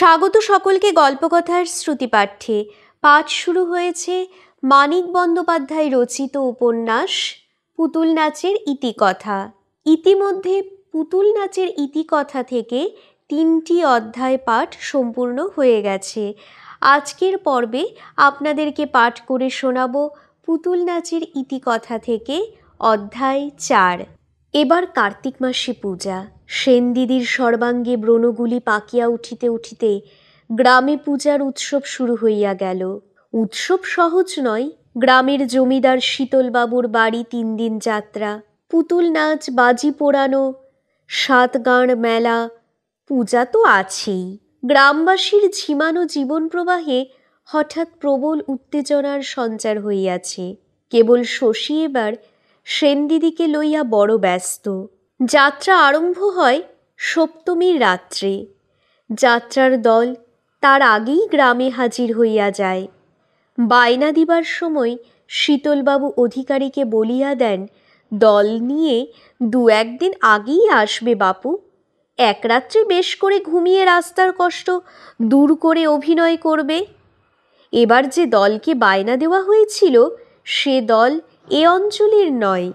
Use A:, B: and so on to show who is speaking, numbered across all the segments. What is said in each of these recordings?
A: স্বাগত সকলকে গল্পকথার শ্রুতিপাঠ্যে পাঠ শুরু হয়েছে মানিক বন্দ্যোপাধ্যায় রচিত উপন্যাস পুতুল নাচের ইতিকথা ইতিমধ্যে পুতুল নাচের ইতিকথা থেকে তিনটি অধ্যায় পাঠ সম্পূর্ণ হয়ে গেছে আজকের পর্বে আপনাদেরকে পাঠ করে শোনাব পুতুল নাচের ইতিকথা থেকে অধ্যায় চার এবার কার্তিক মাসে পূজা সেনদিদির সর্বাঙ্গে ব্রণগুলি পাকিয়া উঠিতে উঠিতে গ্রামে পূজার উৎসব শুরু হইয়া গেল উৎসব সহজ নয় গ্রামের জমিদার শীতলবাবুর বাড়ি তিন দিন যাত্রা পুতুল নাচ বাজি পোড়ানো সাতগাঁড় মেলা পূজা তো আছেই গ্রামবাসীর ঝিমানো জীবন প্রবাহে হঠাৎ প্রবল উত্তেজনার সঞ্চার হইয়াছে কেবল শশী এবার সেনদিদিকে লইয়া বড় ব্যস্ত যাত্রা আরম্ভ হয় সপ্তমীর রাত্রে যাত্রার দল তার আগেই গ্রামে হাজির হইয়া যায় বায়না দিবার সময় শীতলবাবু অধিকারীকে বলিয়া দেন দল নিয়ে দু একদিন আগেই আসবে বাপু এক রাত্রে বেশ করে ঘুমিয়ে রাস্তার কষ্ট দূর করে অভিনয় করবে এবার যে দলকে বায়না দেওয়া হয়েছিল সে দল এ অঞ্চলের নয়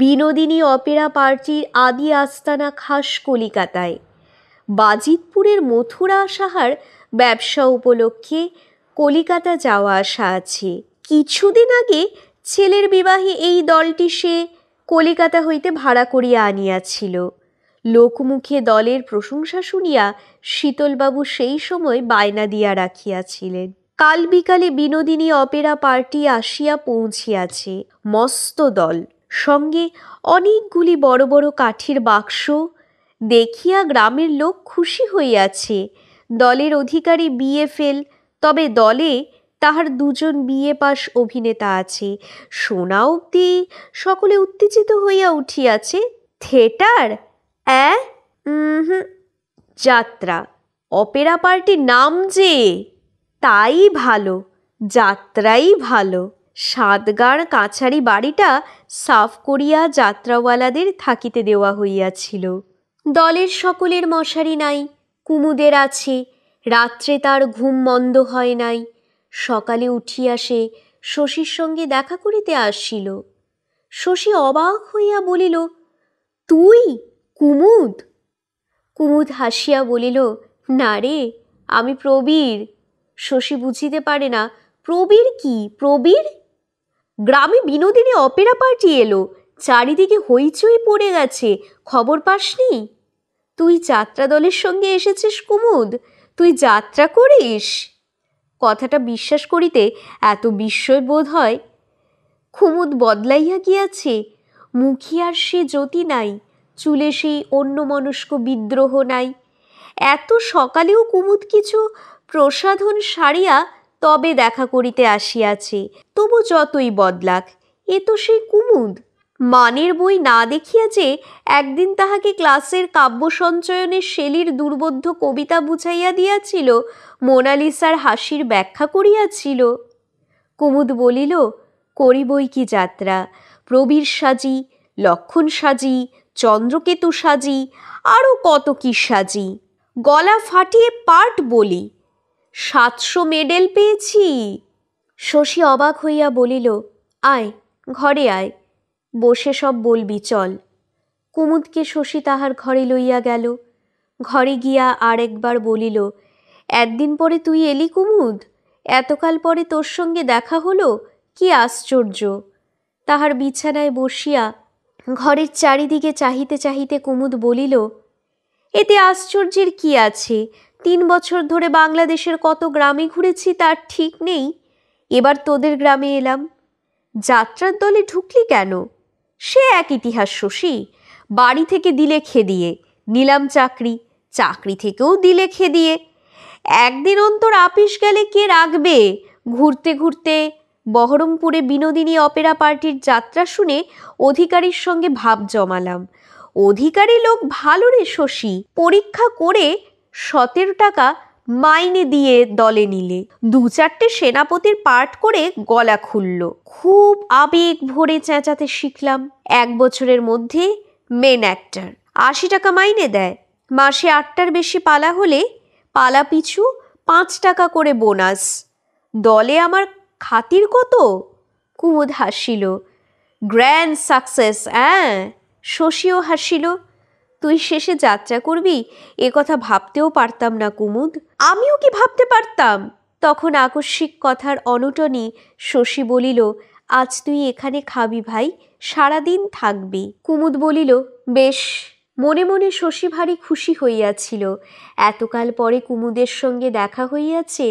A: বিনোদিনী অপেরা পার্টির আদি আস্তানা খাস কলিকাতায় বাজিতপুরের মথুরা সাহার ব্যবসা উপলক্ষে কলিকাতা যাওয়া আসা আছে কিছুদিন আগে ছেলের বিবাহে এই দলটি সে কলিকাতা হইতে ভাড়া করিয়া আনিয়াছিল লোকমুখে দলের প্রশংসা শুনিয়া শীতলবাবু সেই সময় বায়না দিয়া রাখিয়াছিলেন কাল বিকালে বিনোদিনী অপেরা পার্টি আসিয়া পৌঁছিয়াছে মস্ত দল সঙ্গে অনেকগুলি বড় বড় কাঠের বাক্স দেখিয়া গ্রামের লোক খুশি হইয়াছে দলের অধিকারী বিয়ে ফেল তবে দলে তাহার দুজন বিয়ে পাস অভিনেতা আছে সোনা অব্দি সকলে উত্তেজিত হইয়া উঠিয়াছে থিয়েটার অ্যা যাত্রা অপেরা পার্টির নাম যে তাই ভালো যাত্রাই ভালো সাতগার কাছারি বাড়িটা সাফ করিয়া যাত্রাওয়ালাদের থাকিতে দেওয়া হইয়াছিল দলের সকলের মশারি নাই কুমুদের আছে রাত্রে তার ঘুম মন্দ হয় নাই সকালে উঠিয়া সে শশীর সঙ্গে দেখা করিতে আসছিল শশী অবাক হইয়া বলিল তুই কুমুদ কুমুদ হাসিয়া বলিল না রে আমি প্রবীর শশী বুঝিতে পারে না প্রবীর কি প্রবীর গ্রামে বিনোদিনী অপেরা পার্টি এলো চারিদিকে হইচই পড়ে গেছে খবর পাসনি তুই যাত্রা দলের সঙ্গে এসেছিস কুমুদ তুই যাত্রা করিস কথাটা বিশ্বাস করিতে এত বিস্ময় বোধ হয় কুমুদ বদলাইয়া গিয়াছে মুখিয়ার সে জ্যোতি নাই চুলে সেই অন্যমনস্ক বিদ্রোহ নাই এত সকালেও কুমুদ কিছু প্রসাধন সারিয়া তবে দেখা করিতে আসিয়াছে তবু যতই বদলাক এ তো সেই কুমুদ মানের বই না দেখিয়া যে একদিন তাহাকে ক্লাসের কাব্য সঞ্চয়নে শেলির দুর্বোধ্য কবিতা বুঝাইয়া দিয়াছিল মোনালিসার হাসির ব্যাখ্যা করিয়াছিল কুমুদ বলিল করিবই কি যাত্রা প্রবীর সাজি লক্ষণ সাজি চন্দ্রকেতু সাজি আরও কত কি সাজি গলা ফাটিয়ে পার্ট বলি সাতশো মেডেল পেয়েছি শশী অবাক হইয়া বলিল আয় ঘরে আয় বসে সব বলবি চল কুমুদকে শশী তাহার ঘরে লইয়া গেল ঘরে গিয়া আর একবার বলিল একদিন পরে তুই এলি কুমুদ এতকাল পরে তোর সঙ্গে দেখা হলো কি আশ্চর্য তাহার বিছানায় বসিয়া ঘরের চারিদিকে চাহিতে চাহিতে কুমুদ বলিল এতে আশ্চর্যের কি আছে তিন বছর ধরে বাংলাদেশের কত গ্রামে ঘুরেছি তার ঠিক নেই এবার তোদের গ্রামে এলাম যাত্রার দলে ঢুকলি কেন সে এক ইতিহাস শশী বাড়ি থেকে দিলে খেদিয়ে নিলাম চাকরি চাকরি থেকেও দিলে খেদিয়ে একদিন অন্তর আপিস গেলে কে রাখবে ঘুরতে ঘুরতে বহরমপুরে বিনোদিনী অপেরা পার্টির যাত্রা শুনে অধিকারীর সঙ্গে ভাব জমালাম অধিকারী লোক ভালো রে শশী পরীক্ষা করে সতেরো টাকা মাইনে দিয়ে দলে নিলে দু চারটে সেনাপতির পাঠ করে গলা খুলল খুব আবেগ ভরে চেঁচাতে শিখলাম এক বছরের মধ্যে মেন অ্যাক্টার আশি টাকা মাইনে দেয় মাসে আটটার বেশি পালা হলে পালা পিছু পাঁচ টাকা করে বোনাস দলে আমার খাতির কত কুমুদ হাসিল গ্র্যান্ড সাকসেস হ্যাঁ শশীও হাসিল তুই শেষে যাত্রা করবি এ কথা ভাবতেও পারতাম না কুমুদ আমিও কি ভাবতে পারতাম তখন আকস্মিক কথার অনটনে শশী বলিল আজ তুই এখানে খাবি ভাই সারাদিন থাকবি কুমুদ বলিল বেশ মনে মনে শশী ভারী খুশি হইয়াছিল এতকাল পরে কুমুদের সঙ্গে দেখা হইয়াছে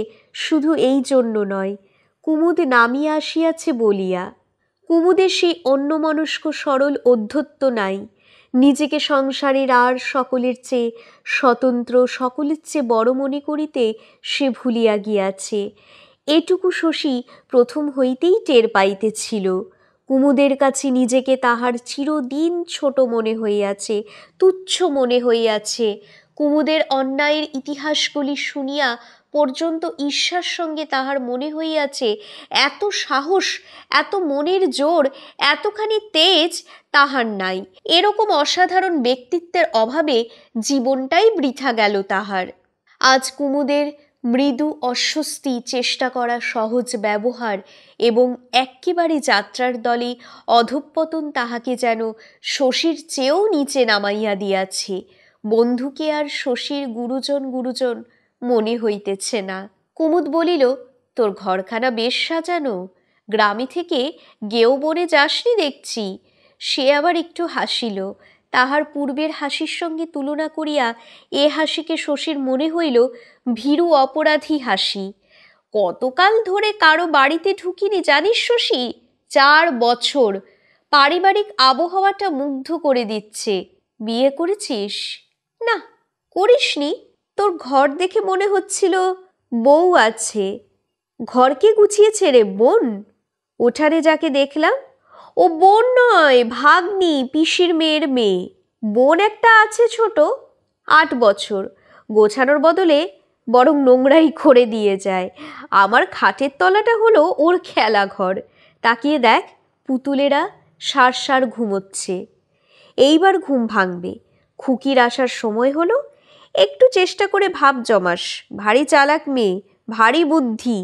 A: শুধু এই জন্য নয় কুমুদ নামিয়া আসিয়াছে বলিয়া কুমুদের সেই অন্যমনস্ক সরল অধ্যত্ব নাই নিজেকে সংসারের আর সকলের চেয়ে স্বতন্ত্র সকলের চেয়ে বড় মনে করিতে সে ভুলিয়া গিয়াছে এটুকু শশী প্রথম হইতেই টের পাইতেছিল কুমুদের কাছে নিজেকে তাহার চিরদিন ছোট মনে হইয়াছে তুচ্ছ মনে হইয়াছে কুমুদের অন্যায়ের ইতিহাসগুলি শুনিয়া পর্যন্ত ঈর্ষার সঙ্গে তাহার মনে হইয়াছে এত সাহস এত মনের জোর এতখানি তেজ তাহার নাই এরকম অসাধারণ ব্যক্তিত্বের অভাবে জীবনটাই বৃথা গেল তাহার আজ কুমুদের মৃদু অস্বস্তি চেষ্টা করা সহজ ব্যবহার এবং একেবারে যাত্রার দলে অধঃপতন তাহাকে যেন শশীর চেয়েও নিচে নামাইয়া দিয়াছে বন্ধুকে আর শশীর গুরুজন গুরুজন মনে হইতেছে না কুমুদ বলিল তোর ঘরখানা বেশ সাজানো গ্রামে থেকে গেও বনে যাসনি দেখছি সে আবার একটু হাসিল তাহার পূর্বের হাসির সঙ্গে তুলনা করিয়া এ হাসিকে শশীর মনে হইল ভীরু অপরাধী হাসি কতকাল ধরে কারো বাড়িতে ঢুকিনি জানিস শশী চার বছর পারিবারিক আবহাওয়াটা মুগ্ধ করে দিচ্ছে বিয়ে করেছিস না করিসনি তোর ঘর দেখে মনে হচ্ছিল বউ আছে ঘরকে গুছিয়েছে রে বোন ওঠারে যাকে দেখলাম ও বোন নয় ভাগ্নি পিসির মেয়ের মেয়ে বোন একটা আছে ছোট আট বছর গোছানোর বদলে বরং নোংরাই করে দিয়ে যায় আমার খাটের তলাটা হলো ওর খেলা ঘর তাকিয়ে দেখ পুতুলেরা সার সার ঘুমোচ্ছে এইবার ঘুম ভাঙবে খুকির আসার সময় হলো একটু চেষ্টা করে ভাব জমাস ভারী চালাক মেয়ে ভারী বুদ্ধি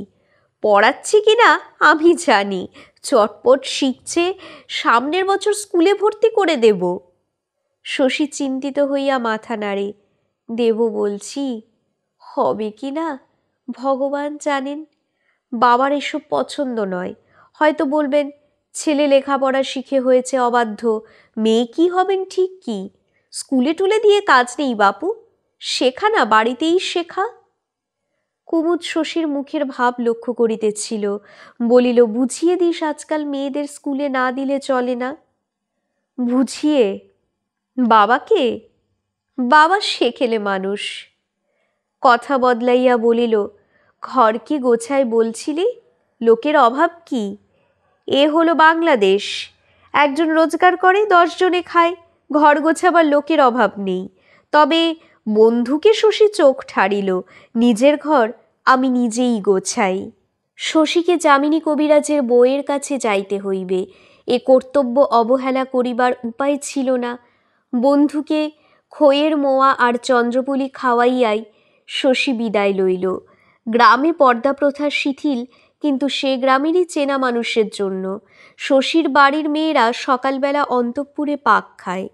A: পড়াচ্ছি কি না আমি জানি চটপট শিখছে সামনের বছর স্কুলে ভর্তি করে দেব শশী চিন্তিত হইয়া মাথা নাড়ে দেব বলছি হবে কি না ভগবান জানেন বাবার এসব পছন্দ নয় হয়তো বলবেন ছেলে লেখাপড়া শিখে হয়েছে অবাধ্য মেয়ে কি হবেন ঠিক কি স্কুলে টুলে দিয়ে কাজ নেই বাপু শেখা না বাড়িতেই শেখা কুমুদ শশীর মুখের ভাব লক্ষ্য করিতেছিল বলিল বুঝিয়ে দিস আজকাল মেয়েদের স্কুলে না দিলে চলে না বুঝিয়ে বাবাকে বাবা শেখেলে মানুষ কথা বদলাইয়া বলিল ঘর কি গোছায় বলছিলি লোকের অভাব কি এ হলো বাংলাদেশ একজন রোজগার করে দশজনে খায় ঘর গোছাবার লোকের অভাব নেই তবে বন্ধুকে শশী চোখ ঠারিল নিজের ঘর আমি নিজেই গোছাই শশীকে যামিনী কবিরাজের বইয়ের কাছে যাইতে হইবে এ কর্তব্য অবহেলা করিবার উপায় ছিল না বন্ধুকে খয়ের মোয়া আর চন্দ্রপুলি খাওয়াইয়াই শশী বিদায় লইল গ্রামে পর্দা প্রথা শিথিল কিন্তু সে গ্রামেরই চেনা মানুষের জন্য শশীর বাড়ির মেয়েরা সকালবেলা অন্তঃপুরে পাক খায়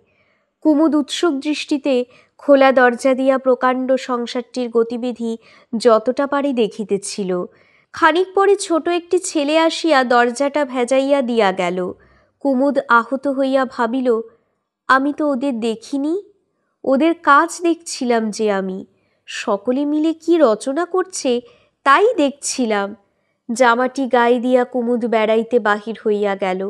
A: কুমুদ উৎসুক দৃষ্টিতে খোলা দরজা দিয়া প্রকাণ্ড সংসারটির গতিবিধি যতটা পারি দেখিতেছিল খানিক পরে ছোট একটি ছেলে আসিয়া দরজাটা ভেজাইয়া দিয়া গেল কুমুদ আহত হইয়া ভাবিল আমি তো ওদের দেখিনি ওদের কাজ দেখছিলাম যে আমি সকলে মিলে কি রচনা করছে তাই দেখছিলাম জামাটি গায়ে দিয়া কুমুদ বেড়াইতে বাহির হইয়া গেল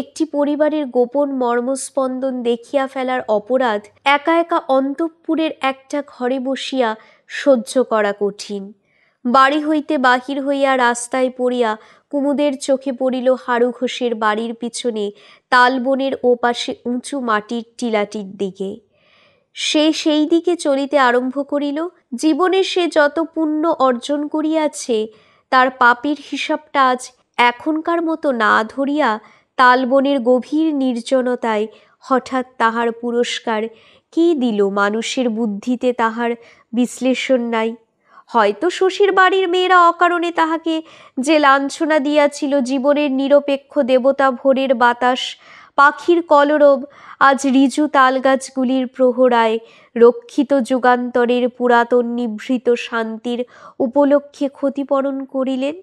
A: একটি পরিবারের গোপন মর্মস্পন্দন দেখিয়া ফেলার অপরাধ একা একা অন্তঃপুরের একটা ঘরে বসিয়া সহ্য করা কঠিন বাড়ি হইতে বাহির হইয়া রাস্তায় পড়িয়া কুমুদের চোখে পড়িল হাড়ু ঘোষের বাড়ির পিছনে তালবনের ওপাশে উঁচু মাটির টিলাটির দিকে সে সেই দিকে চলিতে আরম্ভ করিল জীবনে সে যত পুণ্য অর্জন করিয়াছে তার পাপের হিসাবটা আজ এখনকার মতো না ধরিয়া তালবনের গভীর নির্জনতায় হঠাৎ তাহার পুরস্কার কি দিল মানুষের বুদ্ধিতে তাহার বিশ্লেষণ নাই হয়তো শশীর বাড়ির মেয়েরা অকারণে তাহাকে যে লাঞ্ছনা দিয়াছিল জীবনের নিরপেক্ষ দেবতা ভোরের বাতাস পাখির কলরব আজ রিজু তালগাছগুলির প্রহরায় রক্ষিত যুগান্তরের পুরাতন নিভৃত শান্তির উপলক্ষে ক্ষতিপূরণ করিলেন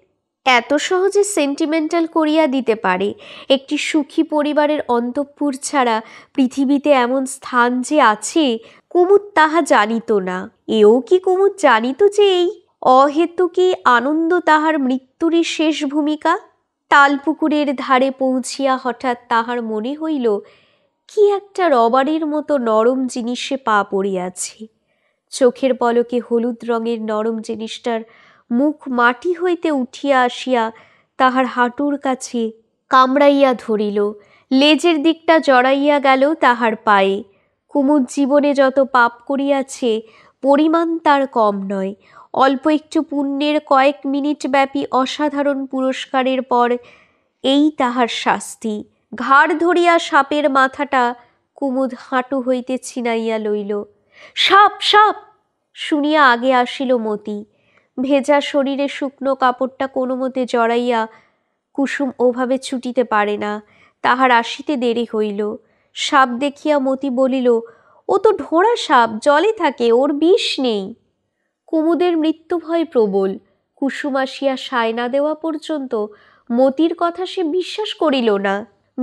A: এত সহজে সেন্টিমেন্টাল করিয়া দিতে পারে একটি সুখী পরিবারের অন্তঃপুর ছাড়া পৃথিবীতে এমন স্থান যে আছে কুমুদ তাহা জানিত না এও কি কুমুদ জানিত যে এই অহেতুকি আনন্দ তাহার মৃত্যুরই শেষ ভূমিকা তালপুকুরের ধারে পৌঁছিয়া হঠাৎ তাহার মনে হইল কি একটা রবারের মতো নরম জিনিসে পা পড়িয়াছে চোখের পলকে হলুদ রঙের নরম জিনিসটার মুখ মাটি হইতে উঠিয়া আসিয়া তাহার হাঁটুর কাছে কামড়াইয়া ধরিল লেজের দিকটা জড়াইয়া গেল তাহার পায়ে কুমুদ জীবনে যত পাপ করিয়াছে পরিমাণ তার কম নয় অল্প একটু পুণ্যের কয়েক মিনিট ব্যাপী অসাধারণ পুরস্কারের পর এই তাহার শাস্তি ঘাড় ধরিয়া সাপের মাথাটা কুমুদ হাঁটু হইতে ছিনাইয়া লইল সাপ সাপ শুনিয়া আগে আসিল মতি ভেজা শরীরে শুকনো কাপড়টা কোনো মতে জড়াইয়া কুসুম ওভাবে ছুটিতে পারে না তাহার আসিতে দেরি হইল সাপ দেখিয়া মতি বলিল ও তো ঢোড়া সাপ জলে থাকে ওর বিষ নেই কুমুদের মৃত্যুভয় প্রবল কুসুম আসিয়া সায় না দেওয়া পর্যন্ত মতির কথা সে বিশ্বাস করিল না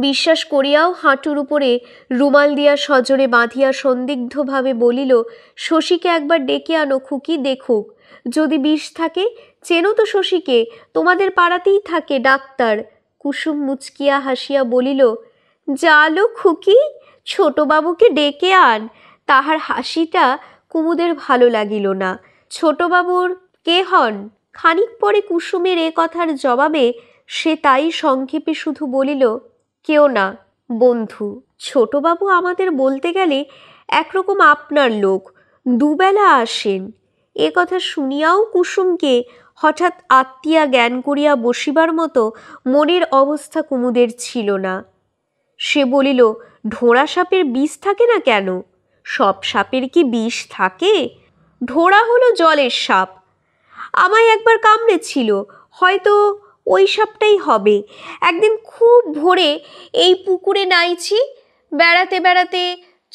A: বিশ্বাস করিয়াও হাঁটুর উপরে রুমাল দিয়া সজরে বাঁধিয়া সন্দিগ্ধভাবে বলিল শশীকে একবার ডেকে আনো খুকি দেখুক যদি বিষ থাকে চেনো তো শশীকে তোমাদের পাড়াতেই থাকে ডাক্তার কুসুম মুচকিয়া হাসিয়া বলিল জালো খুকি ছোটবাবুকে ডেকে আন তাহার হাসিটা কুমুদের ভালো লাগিল না ছোটবাবুর কে হন খানিক পরে কুসুমের এ কথার জবাবে সে তাই সংক্ষেপে শুধু বলিল কেউ না বন্ধু ছোটবাবু আমাদের বলতে গেলে একরকম আপনার লোক দুবেলা আসেন এ কথা শুনিয়াও কুসুমকে হঠাৎ আত্মীয়া জ্ঞান করিয়া বসিবার মতো মনের অবস্থা কুমুদের ছিল না সে বলিল ঢোড়া সাপের বিষ থাকে না কেন সব সাপের কি বিষ থাকে ঢোড়া হলো জলের সাপ আমায় একবার কামড়েছিল হয়তো ওই সবটাই হবে একদিন খুব ভোরে এই পুকুরে নাইছি বেড়াতে বেড়াতে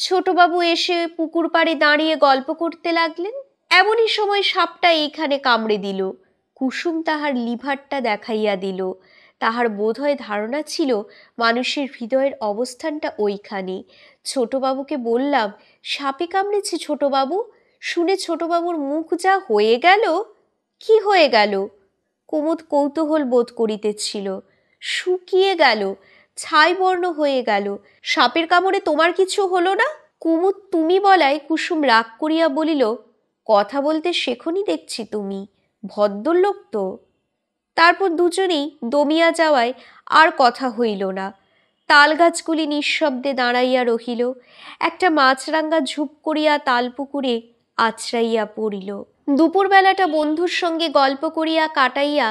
A: ছোটবাবু এসে পুকুর পাড়ে দাঁড়িয়ে গল্প করতে লাগলেন এমনই সময় সাপটা এইখানে কামড়ে দিল কুসুম তাহার লিভারটা দেখাইয়া দিল তাহার বোধহয় ধারণা ছিল মানুষের হৃদয়ের অবস্থানটা ওইখানে ছোটবাবুকে বললাম সাপে কামড়েছে ছোটবাবু শুনে ছোটবাবুর মুখ যা হয়ে গেল কি হয়ে গেল কুমুদ কৌতূহল বোধ করিতেছিল শুকিয়ে গেল ছাইবর্ণ হয়ে গেল সাপের কামড়ে তোমার কিছু হলো না কুমুদ তুমি বলায় কুসুম রাগ করিয়া বলিল কথা বলতে শেখনি দেখছি তুমি ভদ্রলোক তো তারপর দুজনেই দমিয়া যাওয়ায় আর কথা হইল না তাল গাছগুলি নিঃশব্দে দাঁড়াইয়া রহিল একটা মাছরাঙ্গা ঝুপ করিয়া তাল পুকুরে আছড়াইয়া পড়িল দুপুরবেলাটা বন্ধুর সঙ্গে গল্প করিয়া কাটাইয়া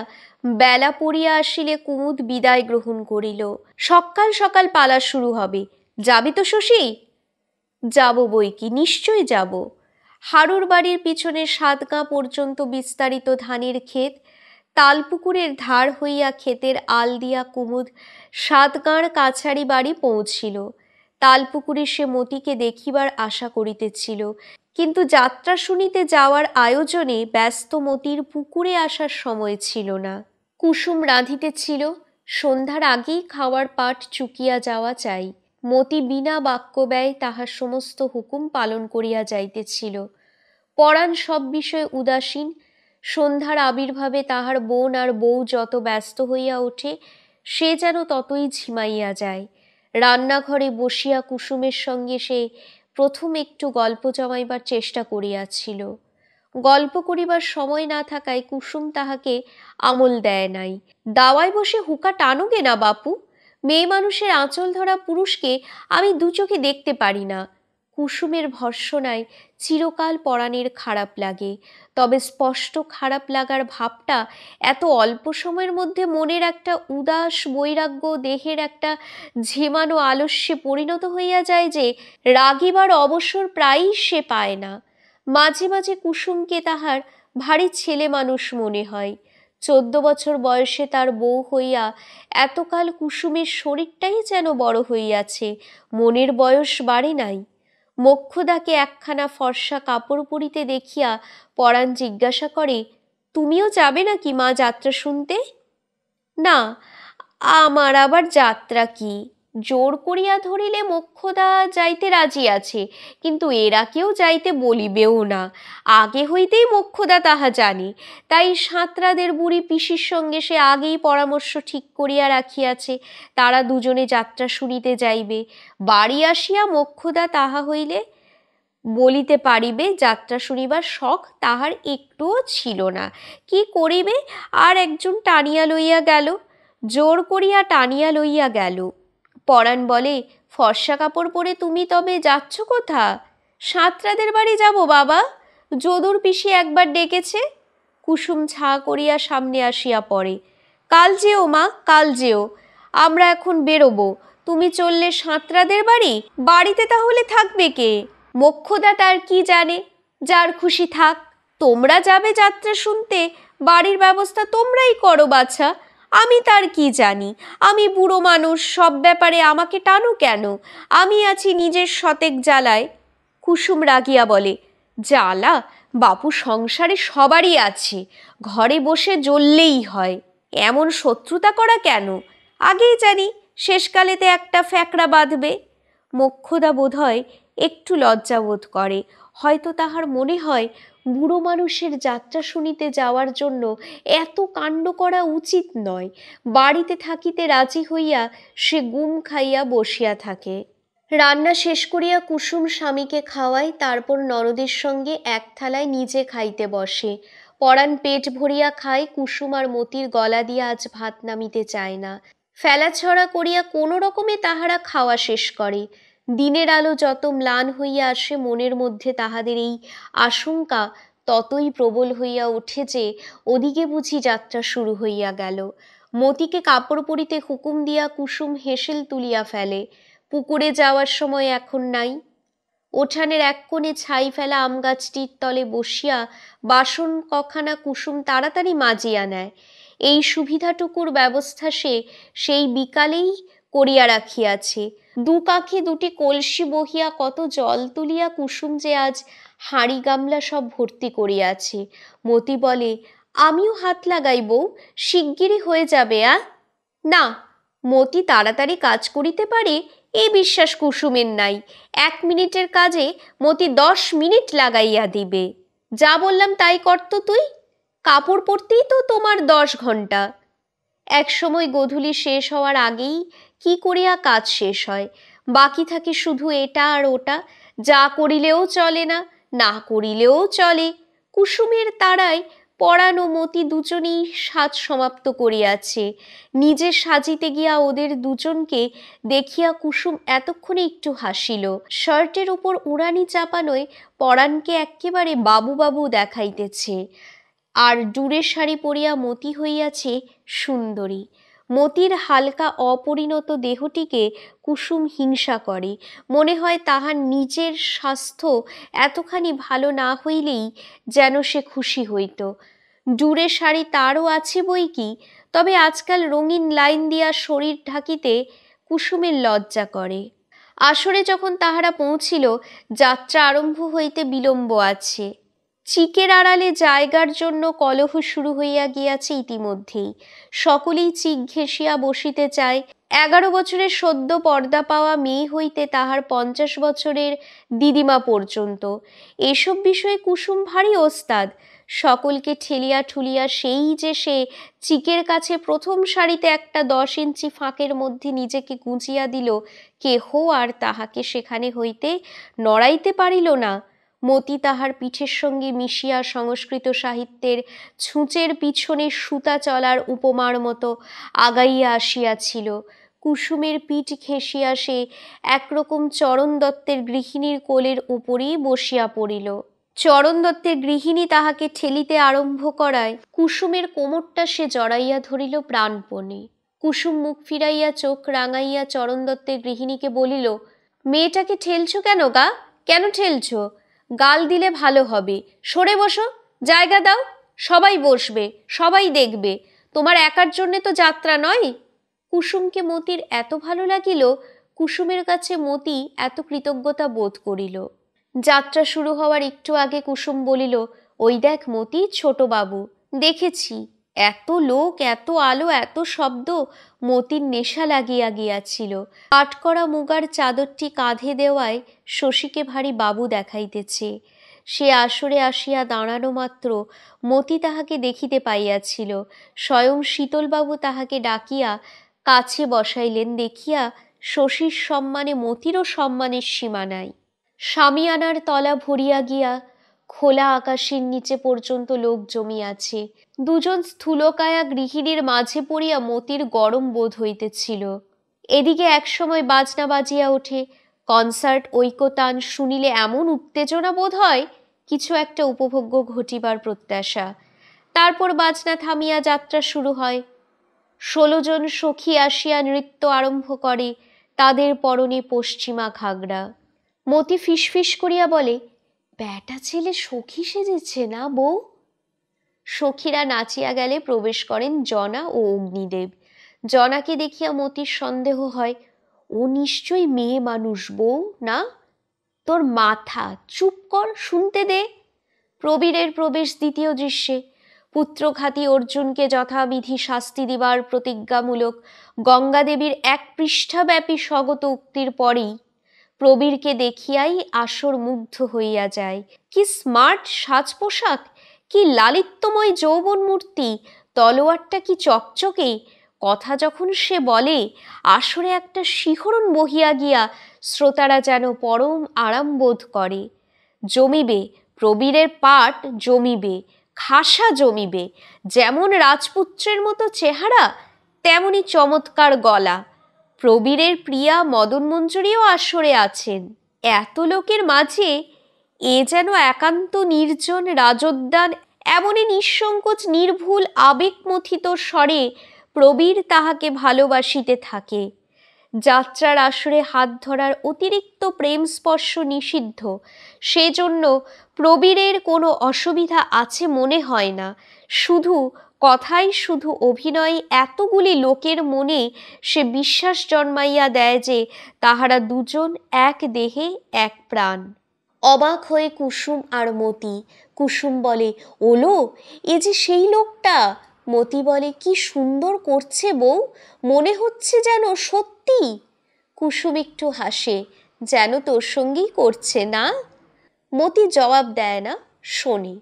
A: বেলা পড়িয়া আসিলে কুমুদ বিদায় গ্রহণ করিল সকাল সকাল পালা শুরু হবে যাবি তো শশী যাব বই কি নিশ্চয় যাব হারুর বাড়ির পিছনে সাতগাঁ পর্যন্ত বিস্তারিত ধানের ক্ষেত তালপুকুরের ধার হইয়া ক্ষেতের আল দিয়া কুমুদ সাতগাঁর কাছারি বাড়ি পৌঁছিল তালপুকুরে সে মতিকে দেখিবার আশা করিতেছিল কিন্তু যাত্রা শুনিতে যাওয়ার আয়োজনে ব্যস্ত মতির পুকুরে আসার সময় ছিল না কুসুম রাঁধিতেছিল সন্ধ্যার আগেই খাওয়ার পাট চুকিয়া যাওয়া চাই মতি বিনা বাক্য ব্যয় তাহার সমস্ত হুকুম পালন করিয়া যাইতেছিল পরাণ সব বিষয়ে উদাসীন সন্ধ্যার আবির্ভাবে তাহার বোন আর বউ যত ব্যস্ত হইয়া ওঠে সে যেন ততই ঝিমাইয়া যায় রান্নাঘরে বসিয়া কুসুমের সঙ্গে সে প্রথম একটু গল্প জমাইবার চেষ্টা করিয়াছিল গল্প করিবার সময় না থাকায় কুসুম তাহাকে আমল দেয় নাই দাওয়ায় বসে হুকা টানুগে না বাপু মেয়ে মানুষের আঁচল ধরা পুরুষকে আমি দু চোখে দেখতে পারি না কুসুমের ভর্ষণায় চিরকাল পরাণের খারাপ লাগে তবে স্পষ্ট খারাপ লাগার ভাবটা এত অল্প সময়ের মধ্যে মনের একটা উদাস বৈরাগ্য দেহের একটা ঝেমানো আলস্যে পরিণত হইয়া যায় যে রাগিবার অবসর প্রায়ই সে পায় না মাঝে মাঝে কুসুমকে তাহার ভারী ছেলে মানুষ মনে হয় চোদ্দ বছর বয়সে তার বউ হইয়া এতকাল কুসুমের শরীরটাই যেন বড় হইয়াছে মনের বয়স বাড়ে নাই মোক্ষদাকে একখানা ফর্সা কাপড় পরিতে দেখিয়া পরাণ জিজ্ঞাসা করে তুমিও যাবে নাকি মা যাত্রা শুনতে না আমার আবার যাত্রা কি জোর করিয়া ধরিলে মোক্ষদা যাইতে রাজি আছে কিন্তু এরা কেউ যাইতে বলিবেও না আগে হইতেই মোক্ষদা তাহা জানি তাই সাঁতরাদের বুড়ি পিসির সঙ্গে সে আগেই পরামর্শ ঠিক করিয়া রাখিয়াছে তারা দুজনে যাত্রা শুনিতে যাইবে বাড়ি আসিয়া মোক্ষদা তাহা হইলে বলিতে পারিবে যাত্রা শুনিবার শখ তাহার একটুও ছিল না কি করিবে আর একজন টানিয়া লইয়া গেল জোর করিয়া টানিয়া লইয়া গেল পরাণ বলে ফর্সা কাপড় পরে তুমি তবে যাচ্ছ কোথা সাঁতরাদের বাড়ি যাব বাবা যদুর পিসি একবার ডেকেছে কুসুম ছা করিয়া সামনে আসিয়া পড়ে কাল যেও মা কাল যেও আমরা এখন বেরোবো তুমি চললে সাঁতরাদের বাড়ি বাড়িতে তাহলে থাকবে কে মক্ষদা তার কি জানে যার খুশি থাক তোমরা যাবে যাত্রা শুনতে বাড়ির ব্যবস্থা তোমরাই করো বাছা আমি তার কি জানি আমি বুড়ো মানুষ সব ব্যাপারে আমাকে টানো কেন আমি আছি নিজের শতেক জ্বালায় কুসুম রাগিয়া বলে জ্বালা বাপু সংসারে সবারই আছে ঘরে বসে জ্বললেই হয় এমন শত্রুতা করা কেন আগেই জানি শেষকালেতে একটা ফ্যাকড়া বাঁধবে মোক্ষদা বোধ হয় একটু লজ্জাবোধ করে হয়তো তাহার মনে হয় বুড়ো মানুষের যাত্রা শুনিতে যাওয়ার জন্য এত কাণ্ড করা উচিত নয় বাড়িতে থাকিতে রাজি হইয়া সে গুম খাইয়া বসিয়া থাকে রান্না শেষ করিয়া কুসুম স্বামীকে খাওয়ায় তারপর নরদের সঙ্গে এক থালায় নিজে খাইতে বসে পরাণ পেট ভরিয়া খায় কুসুম আর মতির গলা দিয়া আজ ভাত নামিতে চায় না ফেলা ছড়া করিয়া কোনো রকমে তাহারা খাওয়া শেষ করে দিনের আলো যত ম্লান হইয়া আসে মনের মধ্যে তাহাদের এই আশঙ্কা ততই প্রবল হইয়া ওঠে যে ওদিকে বুঝি যাত্রা শুরু হইয়া গেল মতিকে কাপড় পরিতে হুকুম দিয়া কুসুম হেসেল তুলিয়া ফেলে পুকুরে যাওয়ার সময় এখন নাই ওঠানের এক কোণে ছাই ফেলা আম গাছটির তলে বসিয়া বাসন কখানা কুসুম তাড়াতাড়ি মাজিয়া নেয় এই সুবিধাটুকুর ব্যবস্থা সে সেই বিকালেই করিয়া রাখিয়াছে দু কাঁখে দুটি কলসি বহিয়া কত জল তুলিয়া কুসুম যে আজ হাঁড়ি গামলা সব ভর্তি করিয়াছে মতি বলে আমিও হাত লাগাই বউ শিগগিরই হয়ে যাবে আ না মতি তাড়াতাড়ি কাজ করিতে পারে এ বিশ্বাস কুসুমের নাই এক মিনিটের কাজে মতি দশ মিনিট লাগাইয়া দিবে যা বললাম তাই করত তুই কাপড় পরতেই তো তোমার দশ ঘন্টা এক সময় গধূলি শেষ হওয়ার আগেই কি করিয়া কাজ শেষ হয় বাকি থাকে শুধু এটা আর ওটা যা করিলেও চলে না না করিলেও চলে কুসুমের তারায় পরাণ ও মতি দুজনেই সাজ সমাপ্ত করিয়াছে নিজে সাজিতে গিয়া ওদের দুজনকে দেখিয়া কুসুম এতক্ষণে একটু হাসিল শার্টের উপর উড়ানি চাপানোয় পরাণকে একেবারে বাবু বাবু দেখাইতেছে আর ডুরে শাড়ি পরিয়া মতি হইয়াছে সুন্দরী মতির হালকা অপরিণত দেহটিকে কুসুম হিংসা করে মনে হয় তাহার নিজের স্বাস্থ্য এতখানি ভালো না হইলেই যেন সে খুশি হইত জুড়ে শাড়ি তারও আছে বই কি তবে আজকাল রঙিন লাইন দিয়া শরীর ঢাকিতে কুসুমের লজ্জা করে আসরে যখন তাহারা পৌঁছিল যাত্রা আরম্ভ হইতে বিলম্ব আছে চিকের আড়ালে জায়গার জন্য কলহ শুরু হইয়া গিয়াছে ইতিমধ্যেই সকলেই চিক ঘেঁষিয়া বসিতে চায় এগারো বছরের সদ্য পর্দা পাওয়া মেয়ে হইতে তাহার পঞ্চাশ বছরের দিদিমা পর্যন্ত এসব বিষয়ে কুসুম ভারী ওস্তাদ সকলকে ঠেলিয়া ঠুলিয়া সেই যে সে চিকের কাছে প্রথম সারিতে একটা দশ ইঞ্চি ফাঁকের মধ্যে নিজেকে গুঁজিয়া দিল কেহ আর তাহাকে সেখানে হইতে নড়াইতে পারিল না মতি তাহার পিঠের সঙ্গে মিশিয়া সংস্কৃত সাহিত্যের ছুঁচের পিছনে সুতা চলার উপমার মতো আগাইয়া আসিয়াছিল কুসুমের পিঠ ঘেঁষিয়া সে একরকম চরণ দত্তের গৃহিণীর কোলের উপরেই বসিয়া পড়িল চরণ দত্তের গৃহিণী তাহাকে ঠেলিতে আরম্ভ করায় কুসুমের কোমরটা সে জড়াইয়া ধরিল প্রাণপণে কুসুম মুখ ফিরাইয়া চোখ রাঙাইয়া চরণ দত্তের গৃহিণীকে বলিল মেয়েটাকে ঠেলছ কেন গা কেন ঠেলছ গাল দিলে ভালো হবে সরে বসো জায়গা দাও সবাই বসবে সবাই দেখবে তোমার একার জন্যে তো যাত্রা নয় কুসুমকে মতির এত ভালো লাগিল কুসুমের কাছে মতি এত কৃতজ্ঞতা বোধ করিল যাত্রা শুরু হওয়ার একটু আগে কুসুম বলিল ওই দেখ মতি ছোট বাবু দেখেছি এত লোক এত আলো এত শব্দ মতির নেশা লাগিয়া গিয়াছিল কাটকরা মুগার চাদরটি কাঁধে দেওয়ায় শশীকে ভারী বাবু দেখাইতেছে সে আসরে আসিয়া দাঁড়ানো মাত্র মতি তাহাকে দেখিতে পাইয়াছিল স্বয়ং শীতলবাবু তাহাকে ডাকিয়া কাছে বসাইলেন দেখিয়া শশীর সম্মানে মতিরও সম্মানের সীমা নাই স্বামী আনার তলা ভরিয়া গিয়া খোলা আকাশের নিচে পর্যন্ত লোক জমিয়াছে দুজন স্থূলকায়া গৃহিণীর মাঝে পড়িয়া মতির গরম বোধ হইতেছিল এদিকে একসময় বাজনা বাজিয়া ওঠে কনসার্ট ঐকতান শুনিলে এমন উত্তেজনা বোধ হয় কিছু একটা উপভোগ্য ঘটিবার প্রত্যাশা তারপর বাজনা থামিয়া যাত্রা শুরু হয় ষোলো জন সখী আসিয়া নৃত্য আরম্ভ করে তাদের পরনে পশ্চিমা ঘাগরা মতি ফিসফিস করিয়া বলে ব্যাটা ছেলে সখী সেজেছে না বউ সখীরা নাচিয়া গেলে প্রবেশ করেন জনা ও অগ্নিদেব জনাকে দেখিয়া মতির সন্দেহ হয় ও নিশ্চয়ই মেয়ে মানুষ বউ না তোর মাথা চুপ কর শুনতে দে প্রবীরের প্রবেশ দ্বিতীয় দৃশ্যে পুত্রঘাতী অর্জুনকে যথাবিধি শাস্তি দিবার প্রতিজ্ঞামূলক গঙ্গাদেবীর এক পৃষ্ঠাব্যাপী স্বগত উক্তির পরেই প্রবীরকে দেখিয়াই আসর মুগ্ধ হইয়া যায় কি স্মার্ট সাজ পোশাক কি লালিত্যময় যৌবন মূর্তি তলোয়ারটা কি চকচকে কথা যখন সে বলে আসরে একটা শিহরণ বহিয়া গিয়া শ্রোতারা যেন পরম আরাম বোধ করে জমিবে প্রবীরের পাট জমিবে খাসা জমিবে যেমন রাজপুত্রের মতো চেহারা তেমনি চমৎকার গলা প্রবীরের প্রিয়া মদন মঞ্জুরিও আসরে আছেন এত লোকের মাঝে এ যেন একান্ত নির্জন রাজোদ্যান এমনই নিঃসংকোচ নির্ভুল আবেগমথিত স্বরে প্রবীর তাহাকে ভালোবাসিতে থাকে যাত্রার আসরে হাত ধরার অতিরিক্ত প্রেম স্পর্শ নিষিদ্ধ সেজন্য প্রবীরের কোনো অসুবিধা আছে মনে হয় না শুধু কথাই শুধু অভিনয় এতগুলি লোকের মনে সে বিশ্বাস জন্মাইয়া দেয় যে তাহারা দুজন এক দেহে এক প্রাণ অবাক হয়ে কুসুম আর মতি কুসুম বলে ওলো এ যে সেই লোকটা মতি বলে কি সুন্দর করছে বউ মনে হচ্ছে যেন সত্যি কুসুম একটু হাসে যেন তোর সঙ্গেই করছে না মতি জবাব দেয় না শোনে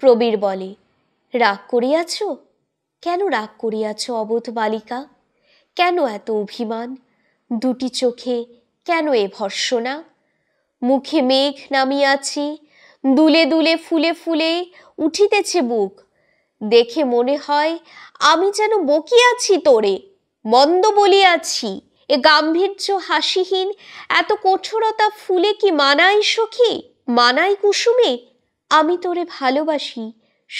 A: প্রবীর বলে রাগ করিয়াছ কেন রাগ করিয়াছ অবোধ বালিকা কেন এত অভিমান দুটি চোখে কেন এ ভর্ষণা মুখে মেঘ নামিয়াছি দুলে দুলে ফুলে ফুলে উঠিতেছে বুক দেখে মনে হয় আমি যেন বকিয়াছি তোরে মন্দ বলিয়াছি এ গাম্ভীর্য হাসিহীন এত কঠোরতা ফুলে কি মানাই সখী মানাই কুসুমে আমি তোরে ভালোবাসি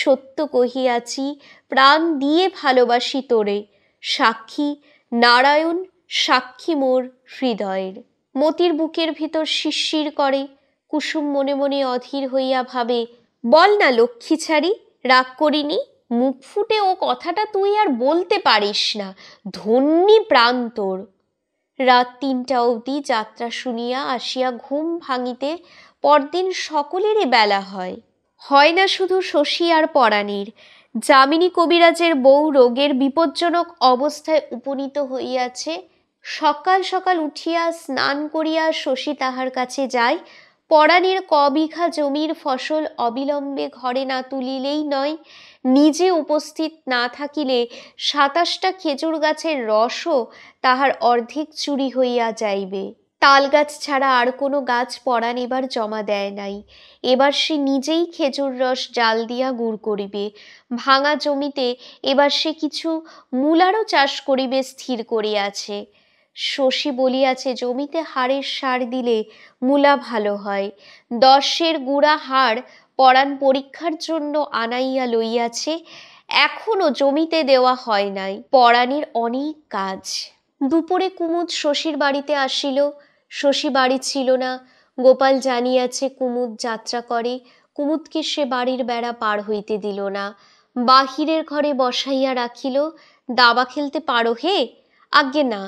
A: সত্য কহিয়াছি প্রাণ দিয়ে ভালোবাসি তোরে সাক্ষী নারায়ণ সাক্ষী মোর হৃদয়ের মতির বুকের ভিতর শিরশির করে কুসুম মনে মনে অধীর হইয়া ভাবে বল না লক্ষ্মী ছাড়ি রাগ করিনি মুখ ফুটে ও কথাটা তুই আর বলতে পারিস না ধন্যী প্রাণ তোর রাত তিনটা অবধি যাত্রা শুনিয়া আসিয়া ঘুম ভাঙিতে পরদিন সকলেরই বেলা হয় হয় না শুধু শশী আর পরাণীর যামিনী কবিরাজের বউ রোগের বিপজ্জনক অবস্থায় উপনীত হইয়াছে সকাল সকাল উঠিয়া স্নান করিয়া শশী তাহার কাছে যায় পরাণীর কবিঘা জমির ফসল অবিলম্বে ঘরে না তুলিলেই নয় নিজে উপস্থিত না থাকিলে সাতাশটা খেজুর গাছের রসও তাহার অর্ধেক চুরি হইয়া যাইবে তাল গাছ ছাড়া আর কোনো গাছ পরাণ এবার জমা দেয় নাই এবার সে নিজেই খেজুর রস জাল দিয়া গুড় করিবে ভাঙা জমিতে এবার সে কিছু মূলারও চাষ করিবে স্থির করিয়াছে শশী বলিয়াছে জমিতে হাড়ের সার দিলে মূলা ভালো হয় দশের গুড়া হাড় পরাণ পরীক্ষার জন্য আনাইয়া লইয়াছে এখনও জমিতে দেওয়া হয় নাই পরাণের অনেক কাজ দুপুরে কুমুদ শশীর বাড়িতে আসিল শশী বাড়ি ছিল না গোপাল জানিয়াছে কুমুদ যাত্রা করে কুমুদকে সে বাড়ির বেড়া পার হইতে দিল না বাহিরের ঘরে বসাইয়া রাখিল দাবা খেলতে পারো হে আজ্ঞে না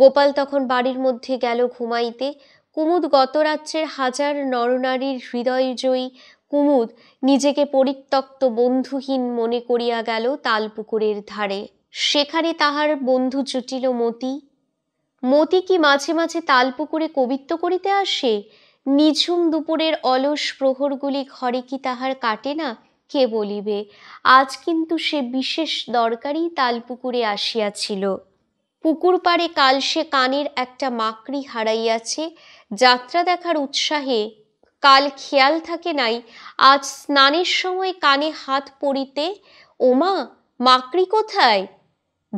A: গোপাল তখন বাড়ির মধ্যে গেল ঘুমাইতে কুমুদ গতরাত্রের হাজার নরনারীর হৃদয়জয়ী কুমুদ নিজেকে পরিত্যক্ত বন্ধুহীন মনে করিয়া গেল তালপুকুরের ধারে সেখানে তাহার বন্ধু জুটিল মতি মতি কি মাঝে মাঝে তালপুকুরে কবিত্ব করিতে আসে নিঝুম দুপুরের অলস প্রহরগুলি ঘরে কি তাহার কাটে না কে বলিবে আজ কিন্তু সে বিশেষ দরকারি তালপুকুরে আসিয়াছিল পুকুর পাড়ে কাল সে কানের একটা মাকড়ি হারাইয়াছে যাত্রা দেখার উৎসাহে কাল খেয়াল থাকে নাই আজ স্নানের সময় কানে হাত পড়িতে ওমা মাকড়ি কোথায়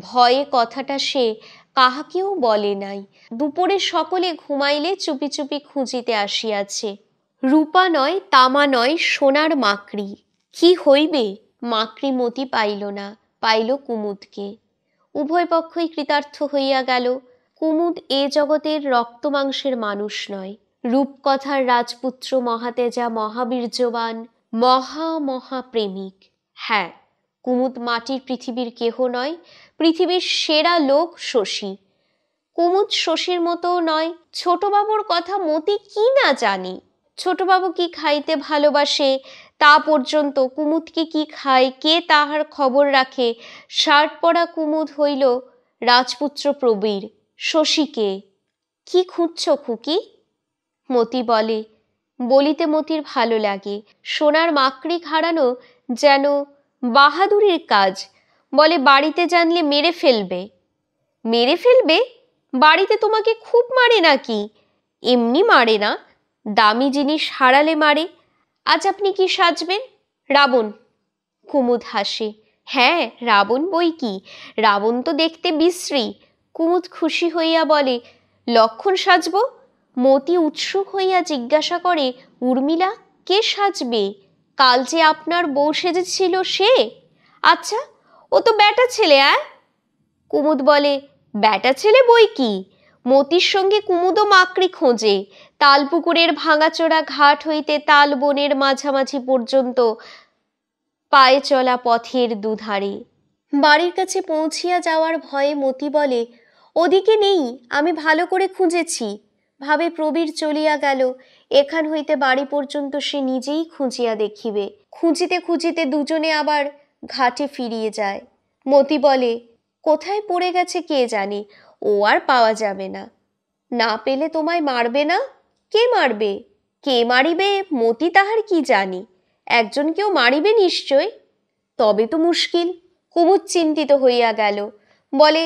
A: ভয়ে কথাটা সে কাহাকেও বলে নাই দুপুরে সকলে ঘুমাইলে চুপি চুপি খুঁজিতে আসিয়াছে রূপা নয় তামা নয় সোনার মাকড়ি কি হইবে মাকড়ি মতি পাইল না পাইল কুমুদকে উভয় পক্ষই কৃতার্থ হইয়া গেল কুমুদ এ জগতের রক্তমাংসের মানুষ নয় রূপকথার রাজপুত্র মহাতেজা মহাবীর্যবান মহা প্রেমিক হ্যাঁ কুমুদ মাটির পৃথিবীর কেহ নয় পৃথিবীর সেরা লোক শশী কুমুদ শশীর মতো নয় ছোটবাবুর কথা মতি কি না জানি ছোটবাবু কি খাইতে ভালোবাসে তা পর্যন্ত কুমুদকে কি খায় কে তাহার খবর রাখে শার্ট পরা কুমুদ হইল রাজপুত্র প্রবীর শশীকে কি খুঁজছ খুকি মতি বলে বলিতে মতির ভালো লাগে সোনার মাকড়ি হারানো যেন বাহাদুরির কাজ বলে বাড়িতে জানলে মেরে ফেলবে মেরে ফেলবে বাড়িতে তোমাকে খুব মারে নাকি এমনি মারে না দামি জিনিস হারালে মারে আজ আপনি কি সাজবেন রাবণ কুমুদ হাসে হ্যাঁ রাবণ বই কি রাবণ তো দেখতে বিশ্রী কুমুদ খুশি হইয়া বলে লক্ষণ সাজব মতি উৎসুক হইয়া জিজ্ঞাসা করে উর্মিলা কে সাজবে কাল যে আপনার বউ সেজেছিল সে আচ্ছা ও তো ব্যাটা ছেলে আর কুমুদ বলে ব্যাটা ছেলে বই কি মতির সঙ্গে কুমুদও মাকড়ি খোঁজে তালপুকুরের ভাঙাচোরা ঘাট হইতে তাল বনের মাঝামাঝি পর্যন্ত পায়ে চলা পথের দুধারে বাড়ির কাছে পৌঁছিয়া যাওয়ার ভয়ে মতি বলে ওদিকে নেই আমি ভালো করে খুঁজেছি ভাবে প্রবীর চলিয়া গেল এখান হইতে বাড়ি পর্যন্ত সে নিজেই খুঁজিয়া দেখিবে খুঁজিতে খুঁজিতে দুজনে আবার ঘাটে ফিরিয়ে যায় মতি বলে কোথায় পড়ে গেছে কে জানি ও আর পাওয়া যাবে না না পেলে তোমায় মারবে না কে মারবে কে মারিবে মতি তাহার কি জানি একজন কেউ মারিবে নিশ্চয় তবে তো মুশকিল কুমুদ চিন্তিত হইয়া গেল বলে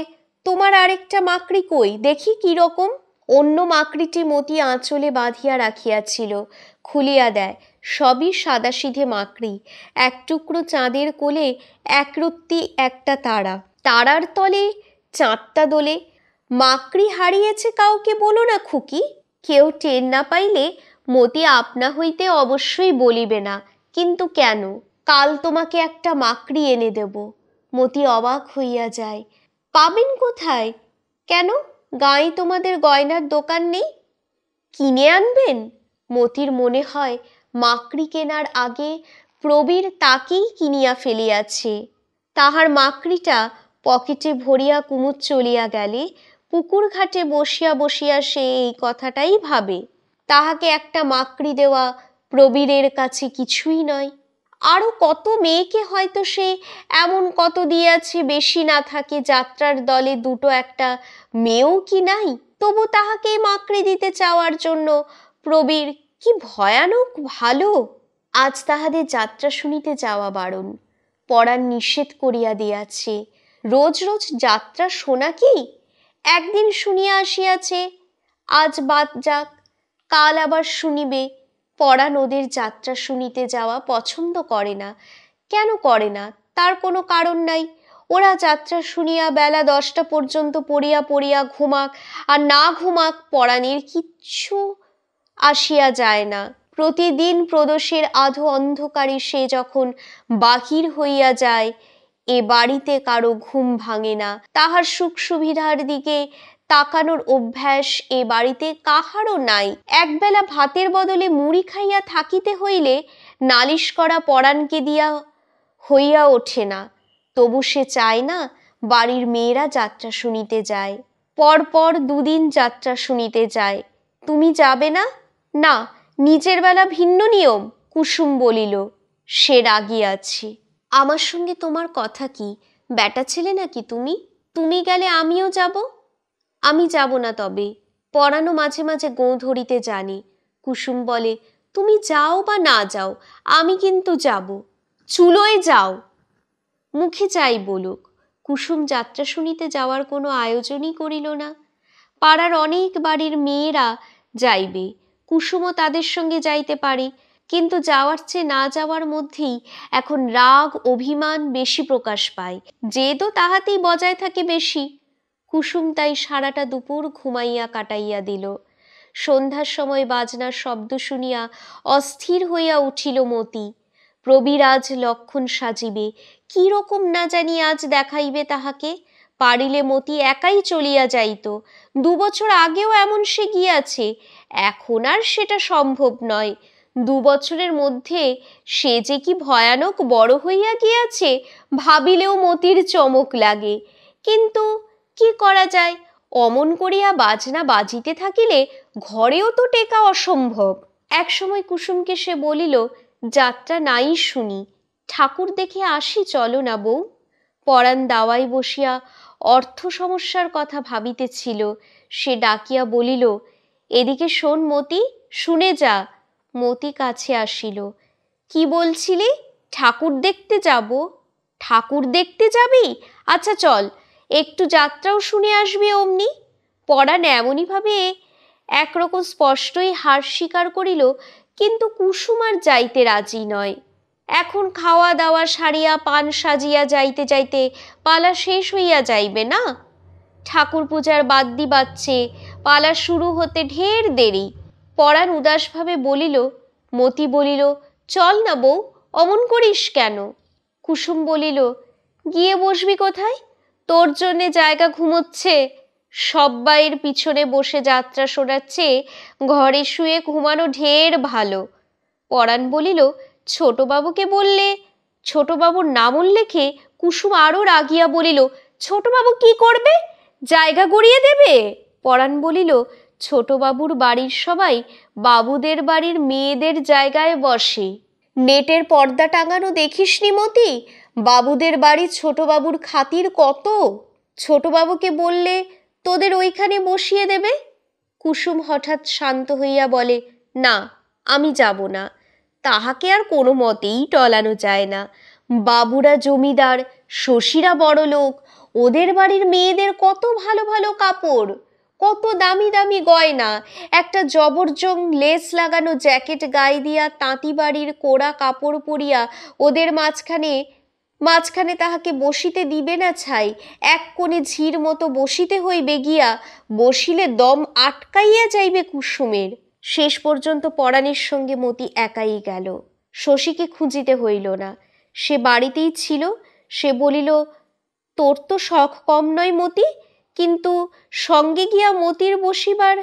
A: তোমার আরেকটা মাকড়ি কই দেখি কি রকম অন্য মাকড়িটি মতি আঁচলে বাঁধিয়া রাখিয়াছিল খুলিয়া দেয় সবই সাদাসিধে মাকড়ি এক টুকরো চাঁদের কোলে একরত্তি একটা তারা তারার তলে চাঁদটা দোলে মাকড়ি হারিয়েছে কাউকে বলো না খুকি কেউ টের না পাইলে মতি আপনা হইতে অবশ্যই বলিবে না কিন্তু কেন কাল তোমাকে একটা মাকড়ি এনে দেব মতি অবাক হইয়া যায় পাবেন কোথায় কেন গাঁয়ে তোমাদের গয়নার দোকান নেই কিনে আনবেন মতির মনে হয় মাকড়ি কেনার আগে প্রবীর তাকেই কিনিয়া ফেলিয়াছে তাহার মাকড়িটা পকেটে ভরিয়া কুমুদ চলিয়া গেলে পুকুর ঘাটে বসিয়া বসিয়া সে এই কথাটাই ভাবে তাহাকে একটা মাকড়ি দেওয়া প্রবীরের কাছে কিছুই নয় আরও কত মেয়েকে হয়তো সে এমন কত দিয়াছে বেশি না থাকে যাত্রার দলে দুটো একটা মেয়েও কি নাই তবু তাহাকে মাকড়ি দিতে চাওয়ার জন্য প্রবীর কি ভয়ানক ভালো আজ তাহাদের যাত্রা শুনিতে যাওয়া বারণ পড়ার নিষেধ করিয়া দিয়াছে রোজ রোজ যাত্রা শোনা কি একদিন শুনিয়া আসিয়াছে আজ বাদ যাক কাল আবার শুনিবে পড়া নদের যাত্রা শুনিতে যাওয়া পছন্দ করে না কেন করে না তার কোনো কারণ নাই ওরা যাত্রা শুনিয়া বেলা দশটা পর্যন্ত পড়িয়া পড়িয়া ঘুমাক আর না ঘুমাক পড়ানির কিচ্ছু আসিয়া যায় না প্রতিদিন প্রদোষের আধো অন্ধকারে সে যখন বাহির হইয়া যায় এ বাড়িতে কারো ঘুম ভাঙে না তাহার সুখ সুবিধার দিকে তাকানোর অভ্যাস এ বাড়িতে কাহারও নাই একবেলা ভাতের বদলে মুড়ি খাইয়া থাকিতে হইলে নালিশ করা পরাণকে দিয়া হইয়া ওঠে না তবু সে চায় না বাড়ির মেয়েরা যাত্রা শুনিতে যায় পরপর দুদিন যাত্রা শুনিতে যায় তুমি যাবে না না নিজের বেলা ভিন্ন নিয়ম কুসুম বলিল সে রাগি আছি আমার সঙ্গে তোমার কথা কি ব্যাটা ছেলে নাকি তুমি তুমি গেলে আমিও যাব আমি যাব না তবে পড়ানো মাঝে মাঝে গোঁ ধরিতে জানি কুসুম বলে তুমি যাও বা না যাও আমি কিন্তু যাব চুলোয় যাও মুখে যাই বলুক কুসুম যাত্রা শুনিতে যাওয়ার কোনো আয়োজনই করিল না পাড়ার অনেক বাড়ির মেয়েরা যাইবে কুসুমও তাদের সঙ্গে যাইতে পারে কিন্তু যাওয়ার চেয়ে না যাওয়ার মধ্যেই এখন রাগ অভিমান বেশি প্রকাশ পায় যেহেতু তাহাতেই বজায় থাকে বেশি কুসুম তাই সারাটা দুপুর ঘুমাইয়া কাটাইয়া দিল সন্ধ্যার সময় বাজনার শব্দ শুনিয়া অস্থির হইয়া উঠিল মতি প্রবিরাজ লক্ষণ সাজিবে কি রকম না জানি আজ দেখাইবে তাহাকে পারিলে মতি একাই চলিয়া যাইত দুবছর আগেও এমন সে গিয়াছে এখন আর সেটা সম্ভব নয় দু বছরের মধ্যে সে যে কি ভয়ানক বড় হইয়া গিয়াছে ভাবিলেও মতির চমক লাগে কিন্তু কি করা যায় অমন করিয়া বাজনা বাজিতে থাকিলে ঘরেও তো টেকা অসম্ভব একসময় কুসুমকে সে বলিল যাত্রা নাই শুনি ঠাকুর দেখে আসি চলো না বউ পরাণ দাওয়ায় বসিয়া অর্থ সমস্যার কথা ভাবিতেছিল সে ডাকিয়া বলিল এদিকে শোন মতি শুনে যা মতি কাছে আসিল কি বলছিলি ঠাকুর দেখতে যাব ঠাকুর দেখতে যাবি আচ্ছা চল একটু যাত্রাও শুনে আসবি অমনি পড়ান এমনইভাবে একরকম স্পষ্টই হার স্বীকার করিল কিন্তু কুসুম আর যাইতে রাজি নয় এখন খাওয়া দাওয়া সারিয়া পান সাজিয়া যাইতে যাইতে পালা শেষ হইয়া যাইবে না ঠাকুর পূজার বাদ্যি বাজছে পালা শুরু হতে ঢের দেরি পরাণ উদাসভাবে বলিল মতি বলিল চল না বউ অমন করিস কেন কুসুম বলিল গিয়ে বসবি কোথায় তোর জন্যে জায়গা ঘুমোচ্ছে সব্বাইয়ের পিছনে বসে যাত্রা শোনার চেয়ে ঘরে শুয়ে ঘুমানো ঢের ভালো পরাণ বলিল ছোটবাবুকে বললে ছোটবাবুর নাম উল্লেখে কুসুম আরও রাগিয়া বলিল ছোটবাবু কি করবে জায়গা গড়িয়ে দেবে পরাণ বলিল ছোটবাবুর বাড়ির সবাই বাবুদের বাড়ির মেয়েদের জায়গায় বসে নেটের পর্দা টাঙানো দেখিস মতি বাবুদের বাড়ি ছোটবাবুর খাতির কত ছোটবাবুকে বললে তোদের ওইখানে বসিয়ে দেবে কুসুম হঠাৎ শান্ত হইয়া বলে না আমি যাব না তাহাকে আর কোনো মতেই টলানো যায় না বাবুরা জমিদার শশীরা বড় লোক ওদের বাড়ির মেয়েদের কত ভালো ভালো কাপড় কত দামি দামি গয়না একটা জবরজং লেস লাগানো জ্যাকেট গায়ে দিয়া তাঁতি বাড়ির কোড়া কাপড় পরিয়া ওদের মাঝখানে মাঝখানে তাহাকে বসিতে দিবে না ছাই এক কোণে ঝির মতো বসিতে হইবে গিয়া বসিলে দম আটকাইয়া যাইবে কুসুমের শেষ পর্যন্ত পরাণের সঙ্গে মতি একাই গেল শশীকে খুঁজিতে হইল না সে বাড়িতেই ছিল সে বলিল তোর তো শখ কম নয় মতি কিন্তু সঙ্গে গিয়া মতির বসিবার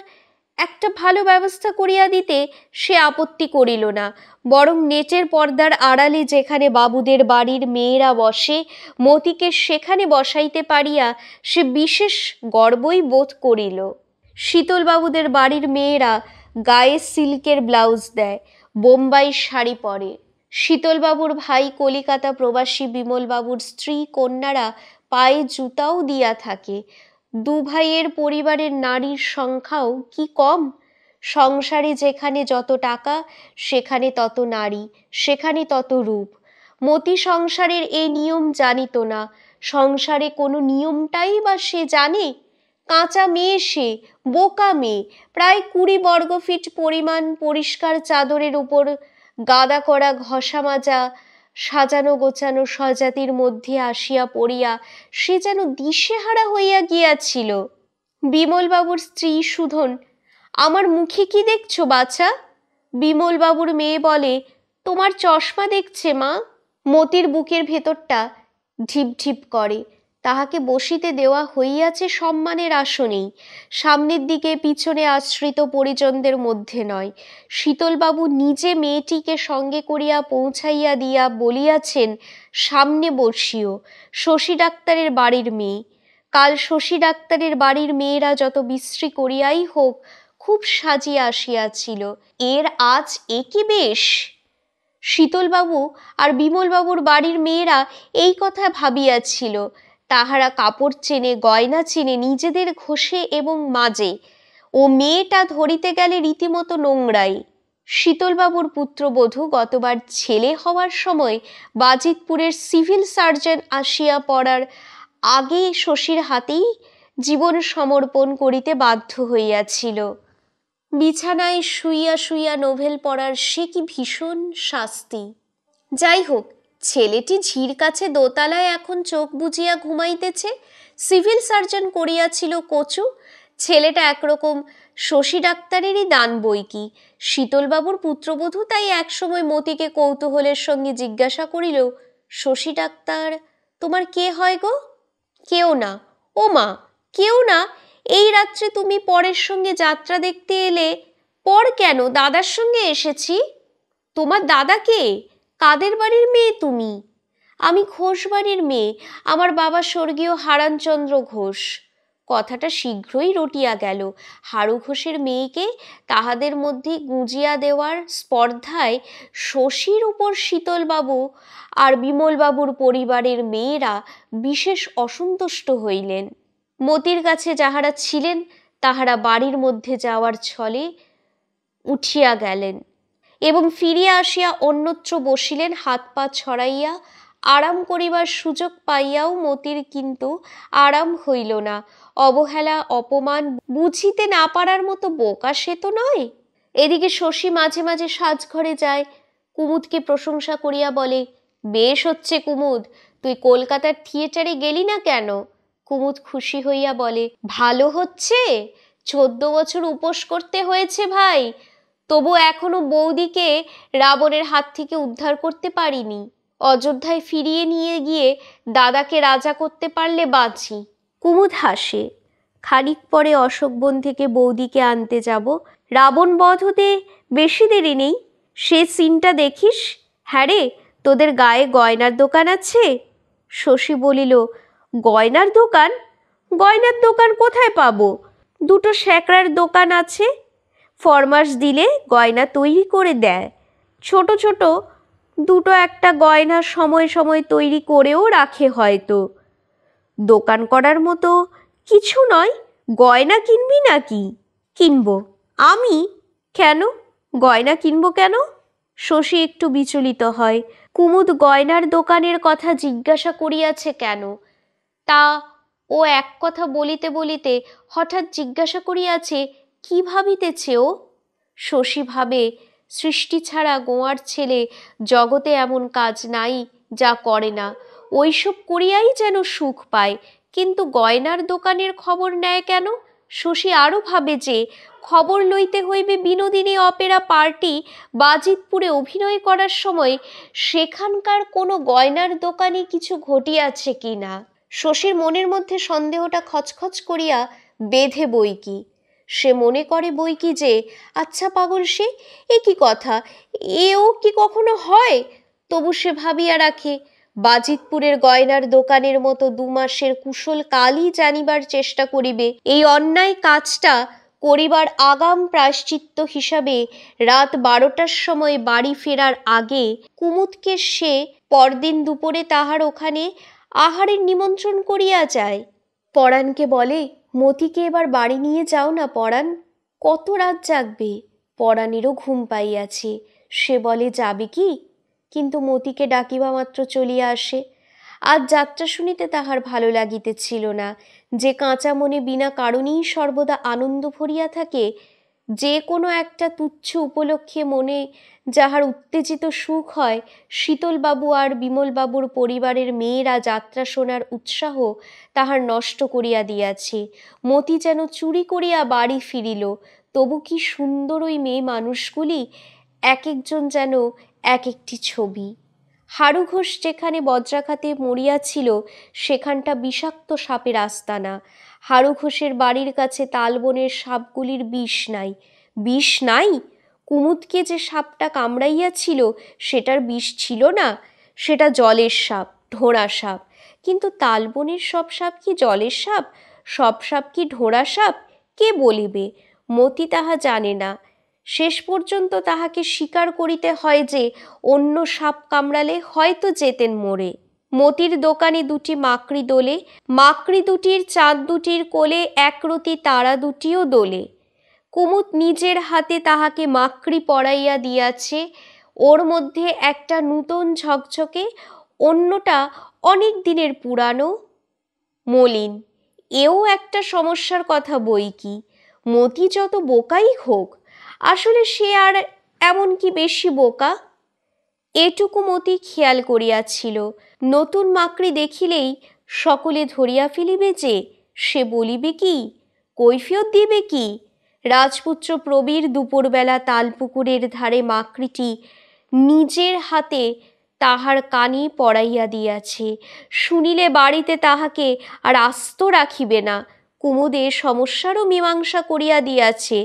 A: একটা ভালো ব্যবস্থা করিয়া দিতে সে আপত্তি করিল না বরং নেচের পর্দার আড়ালে যেখানে বাবুদের বাড়ির মেয়েরা বসে মতিকে সেখানে বসাইতে পারিয়া সে বিশেষ গর্বই বোধ করিল শীতলবাবুদের বাড়ির মেয়েরা গায়ে সিল্কের ব্লাউজ দেয় বোম্বাই শাড়ি পরে শীতলবাবুর ভাই কলিকাতা প্রবাসী বিমলবাবুর স্ত্রী কন্যারা পায়ে জুতাও দিয়া থাকে দু ভাইয়ের পরিবারের নারীর সংখ্যাও কি কম সংসারে যেখানে যত টাকা সেখানে তত নারী সেখানে তত রূপ মতি সংসারের এই নিয়ম জানিত না সংসারে কোনো নিয়মটাই বা সে জানে কাঁচা মেয়ে সে বোকা মেয়ে প্রায় কুড়ি বর্গফিট পরিমাণ পরিষ্কার চাদরের উপর গাদা করা ঘষা মাজা সাজানো গোছানো স্বজাতির মধ্যে আসিয়া পড়িয়া সে যেন দিশেহারা হইয়া গিয়াছিল বিমলবাবুর স্ত্রী সুধন আমার মুখে কি দেখছো বাছা বিমলবাবুর মেয়ে বলে তোমার চশমা দেখছে মা মতির বুকের ভেতরটা ঢিপ ঢিপ করে তাহাকে বসিতে দেওয়া হইয়াছে সম্মানের আসনেই সামনের দিকে পিছনে আশ্রিত পরিজনদের মধ্যে নয় শীতলবাবু নিজে মেয়েটিকে সঙ্গে করিয়া পৌঁছাইয়া দিয়া বলিয়াছেন সামনে বসিও শশী ডাক্তারের বাড়ির মেয়ে কাল শশী ডাক্তারের বাড়ির মেয়েরা যত বিশ্রী করিয়াই হোক খুব সাজিয়া আসিয়াছিল এর আজ একই বেশ শীতলবাবু আর বিমলবাবুর বাড়ির মেয়েরা এই কথা ভাবিয়াছিল তাহারা কাপড় চেনে গয়না চেনে নিজেদের ঘষে এবং মাজে ও মেয়েটা ধরিতে গেলে রীতিমতো নোংরাই শীতলবাবুর পুত্রবধূ গতবার ছেলে হওয়ার সময় বাজিতপুরের সিভিল সার্জন আসিয়া পড়ার আগে শশীর হাতেই জীবন সমর্পণ করিতে বাধ্য হইয়াছিল বিছানায় শুইয়া শুইয়া নোভেল পড়ার সে কি ভীষণ শাস্তি যাই হোক ছেলেটি ঝির কাছে দোতলায় এখন চোখ বুঝিয়া ঘুমাইতেছে সিভিল সার্জন করিয়াছিল কচু ছেলেটা একরকম শশী ডাক্তারেরই দান বই কি শীতলবাবুর পুত্রবধূ তাই একসময় মতিকে কৌতূহলের সঙ্গে জিজ্ঞাসা করিল শশী ডাক্তার তোমার কে হয় গো কেউ না ও মা কেউ না এই রাত্রে তুমি পরের সঙ্গে যাত্রা দেখতে এলে পর কেন দাদার সঙ্গে এসেছি তোমার দাদা কে কাদের বাড়ির মেয়ে তুমি আমি ঘোষ বাড়ির মেয়ে আমার বাবা স্বর্গীয় হারানচন্দ্র ঘোষ কথাটা শীঘ্রই রটিয়া গেল হারু ঘোষের মেয়েকে তাহাদের মধ্যে গুঁজিয়া দেওয়ার স্পর্ধায় শশীর উপর শীতলবাবু আর বিমলবাবুর পরিবারের মেয়েরা বিশেষ অসন্তুষ্ট হইলেন মতির কাছে যাহারা ছিলেন তাহারা বাড়ির মধ্যে যাওয়ার ছলে উঠিয়া গেলেন এবং ফিরিয়া আসিয়া অন্যত্র বসিলেন হাত পা ছড়াইয়া আরাম করিবার সুযোগ পাইয়াও মতির কিন্তু আরাম হইল না অবহেলা অপমান বুঝিতে না পারার মতো বোকা সে তো নয় এদিকে শশী মাঝে মাঝে সাজঘরে যায় কুমুদকে প্রশংসা করিয়া বলে বেশ হচ্ছে কুমুদ তুই কলকাতার থিয়েটারে গেলি না কেন কুমুদ খুশি হইয়া বলে ভালো হচ্ছে চোদ্দ বছর উপোস করতে হয়েছে ভাই তবু এখনও বৌদিকে রাবণের হাত থেকে উদ্ধার করতে পারিনি অযোধ্যায় ফিরিয়ে নিয়ে গিয়ে দাদাকে রাজা করতে পারলে বাঁচি কুমুদ হাসে খানিক পরে অশোকবন থেকে বৌদিকে আনতে যাব রাবণ বধ হতে বেশি দেরি নেই সে সিনটা দেখিস হ্যাঁ রে তোদের গায়ে গয়নার দোকান আছে শশী বলিল গয়নার দোকান গয়নার দোকান কোথায় পাবো দুটো স্যাঁকড়ার দোকান আছে ফরমাস দিলে গয়না তৈরি করে দেয় ছোট ছোট দুটো একটা গয়না সময় সময় তৈরি করেও রাখে হয়তো দোকান করার মতো কিছু নয় গয়না কিনবি নাকি কিনব আমি কেন গয়না কিনবো কেন শশী একটু বিচলিত হয় কুমুদ গয়নার দোকানের কথা জিজ্ঞাসা করিয়াছে কেন তা ও এক কথা বলিতে বলিতে হঠাৎ জিজ্ঞাসা করিয়াছে কি ভাবিতেছেও শশী ভাবে সৃষ্টি ছাড়া গোয়ার ছেলে জগতে এমন কাজ নাই যা করে না ওইসব করিয়াই যেন সুখ পায় কিন্তু গয়নার দোকানের খবর নেয় কেন শশী আরও ভাবে যে খবর লইতে হইবে বিনোদিনী অপেরা পার্টি বাজিতপুরে অভিনয় করার সময় সেখানকার কোনো গয়নার দোকানে কিছু ঘটিয়াছে কি না শশীর মনের মধ্যে সন্দেহটা খচখচ করিয়া বেঁধে বই কি সে মনে করে বই কি যে আচ্ছা পাগল সে এ কি কথা এও কি কখনো হয় তবু সে ভাবিয়া রাখে বাজিতপুরের গয়নার দোকানের মতো দু মাসের কুশল কালই জানিবার চেষ্টা করিবে এই অন্যায় কাজটা করিবার আগাম প্রায়শ্চিত্ত হিসাবে রাত বারোটার সময় বাড়ি ফেরার আগে কুমুদকে সে পরদিন দুপুরে তাহার ওখানে আহারের নিমন্ত্রণ করিয়া যায় পরাণকে বলে মতিকে এবার বাড়ি নিয়ে যাও না পরাণ কত রাত জাগবে পরাণেরও ঘুম পাইয়াছে সে বলে যাবে কি কিন্তু মতিকে ডাকিবা মাত্র চলিয়া আসে আজ যাত্রা শুনিতে তাহার ভালো লাগিতেছিল না যে কাঁচা মনে বিনা কারণেই সর্বদা আনন্দ ভরিয়া থাকে যে কোনো একটা তুচ্ছ উপলক্ষে মনে যাহার উত্তেজিত সুখ হয় শীতলবাবু আর বিমলবাবুর পরিবারের মেয়েরা যাত্রা শোনার উৎসাহ তাহার নষ্ট করিয়া দিয়াছে মতি যেন চুরি করিয়া বাড়ি ফিরিল তবু কি সুন্দর ওই মেয়ে মানুষগুলি এক একজন যেন এক একটি ছবি হারু ঘোষ যেখানে বজ্রাঘাতে মরিয়াছিল সেখানটা বিষাক্ত সাপের আস্তানা হাড়ু ঘোষের বাড়ির কাছে তালবনের সাপগুলির বিষ নাই বিষ নাই কুমুদকে যে সাপটা কামড়াইয়াছিল সেটার বিষ ছিল না সেটা জলের সাপ ঢোড়া সাপ কিন্তু তালবনের সব সাপ কি জলের সাপ সব সাপ কি ঢোড়া সাপ কে বলিবে মতি তাহা জানে না শেষ পর্যন্ত তাহাকে স্বীকার করিতে হয় যে অন্য সাপ কামড়ালে হয়তো যেতেন মোড়ে মতির দোকানে দুটি মাকড়ি দোলে মাকড়ি দুটির চাঁদ দুটির কোলে একরতি তারা দুটিও দোলে কুমুদ নিজের হাতে তাহাকে মাকড়ি পড়াইয়া দিয়াছে ওর মধ্যে একটা নূতন ঝকঝকে অন্যটা অনেক দিনের পুরানো মলিন এও একটা সমস্যার কথা বই কি মতি যত বোকাই হোক আসলে সে আর এমন কি বেশি বোকা এটুকু মতি খেয়াল করিয়াছিল নতুন মাকড়ি দেখিলেই সকলে ধরিয়া ফেলিবে যে সে বলিবে কি কৈফিয়ত দিবে কি রাজপুত্র প্রবীর দুপুরবেলা তালপুকুরের ধারে মাকড়িটি নিজের হাতে তাহার কানে পড়াইয়া দিয়াছে শুনিলে বাড়িতে তাহাকে আর আস্ত রাখিবে না কুমুদের সমস্যারও মীমাংসা করিয়া দিয়াছে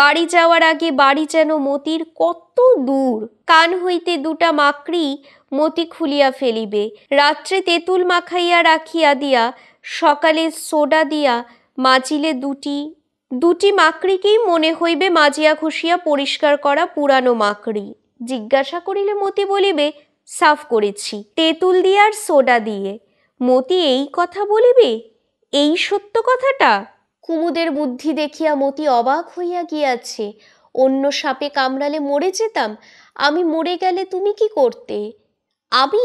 A: বাড়ি যাওয়ার আগে বাড়ি যেন মতির কত দূর কান হইতে দুটা মাকড়ি মতি খুলিয়া ফেলিবে রাত্রে তেঁতুল মাখাইয়া রাখিয়া দিয়া সকালে সোডা দিয়া মাজিলে দুটি দুটি মাকড়িকেই মনে হইবে মাজিয়া খুশিয়া পরিষ্কার করা পুরানো মাকড়ি জিজ্ঞাসা করিলে মতি বলিবে সাফ করেছি তেঁতুল দিয়ে আর সোডা দিয়ে মতি এই কথা বলিবে এই সত্য কথাটা কুমুদের বুদ্ধি দেখিয়া মতি অবাক হইয়া গিয়াছে অন্য সাপে কামড়ালে মরে যেতাম আমি মরে গেলে তুমি কি করতে আমি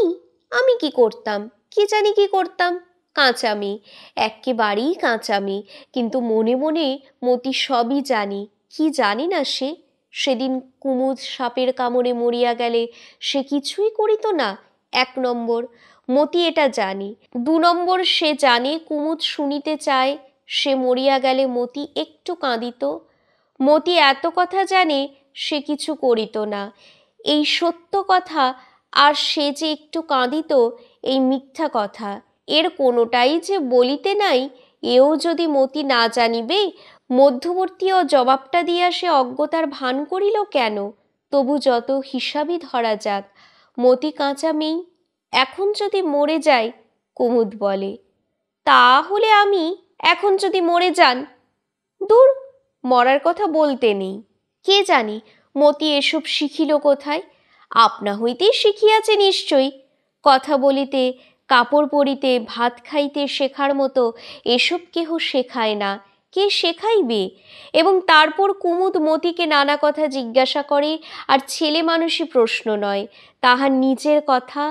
A: আমি কি করতাম কি জানি কি করতাম কাঁচামি একেবারেই কাঁচামি কিন্তু মনে মনে মতি সবই জানি কি জানি না সে সেদিন কুমুদ সাপের কামড়ে মরিয়া গেলে সে কিছুই করিত না এক নম্বর মতি এটা জানি দু নম্বর সে জানে কুমুদ শুনিতে চায় সে মরিয়া গেলে মতি একটু কাঁদিত মতি এত কথা জানে সে কিছু করিত না এই সত্য কথা আর সে যে একটু কাঁদিত এই মিথ্যা কথা এর কোনোটাই যে বলিতে নাই এও যদি মতি না জানিবে মধ্যবর্তী ও জবাবটা দিয়া সে অজ্ঞতার ভান করিল কেন তবু যত হিসাবই ধরা যাক মতি কাঁচা মেয়ে এখন যদি মরে যাই কুমুদ বলে তাহলে আমি এখন যদি মরে যান দূর মরার কথা বলতে নেই কে জানি মতি এসব শিখিল কোথায় আপনা হইতেই শিখিয়াছে নিশ্চয়ই কথা বলিতে কাপড় পরিতে ভাত খাইতে শেখার মতো এসব কেহ শেখায় না কে শেখাইবে এবং তারপর কুমুদ মতিকে নানা কথা জিজ্ঞাসা করে আর ছেলে মানুষই প্রশ্ন নয় তাহার নিজের কথা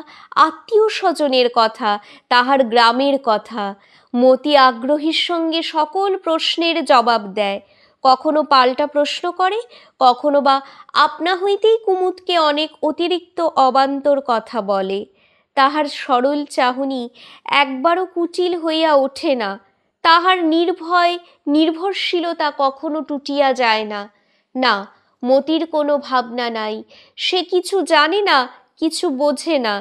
A: আত্মীয় স্বজনের কথা তাহার গ্রামের কথা মতি আগ্রহীর সঙ্গে সকল প্রশ্নের জবাব দেয় কখনো পাল্টা প্রশ্ন করে কখনো বা আপনা হইতেই কুমুদকে অনেক অতিরিক্ত অবান্তর কথা বলে তাহার সরল চাহনি একবারও কুচিল হইয়া ওঠে না তাহার নির্ভয় নির্ভরশীলতা কখনো টুটিয়া যায় না না মতির কোনো ভাবনা নাই সে কিছু জানে না কিছু বোঝে না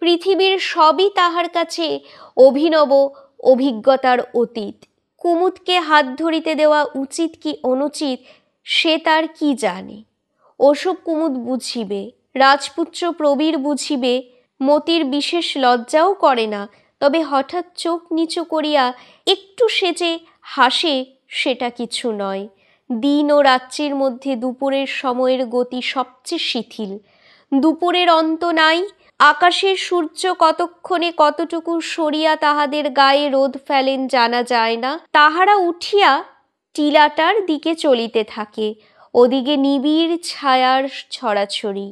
A: পৃথিবীর সবই তাহার কাছে অভিনব অভিজ্ঞতার অতীত কুমুদকে হাত ধরিতে দেওয়া উচিত কি অনুচিত সে তার কি জানে ওসব কুমুদ বুঝিবে রাজপুত্র প্রবীর বুঝিবে মতির বিশেষ লজ্জাও করে না তবে হঠাৎ চোখ নিচু করিয়া একটু সেজে হাসে সেটা কিছু নয় দিন ও রাত্রির মধ্যে দুপুরের সময়ের গতি সবচেয়ে শিথিল দুপুরের অন্ত নাই আকাশের সূর্য কতক্ষণে কতটুকু সরিয়া তাহাদের গায়ে রোদ ফেলেন জানা যায় না তাহারা উঠিয়া টিলাটার দিকে চলিতে থাকে ওদিকে নিবিড় ছায়ার ছড়াছড়ি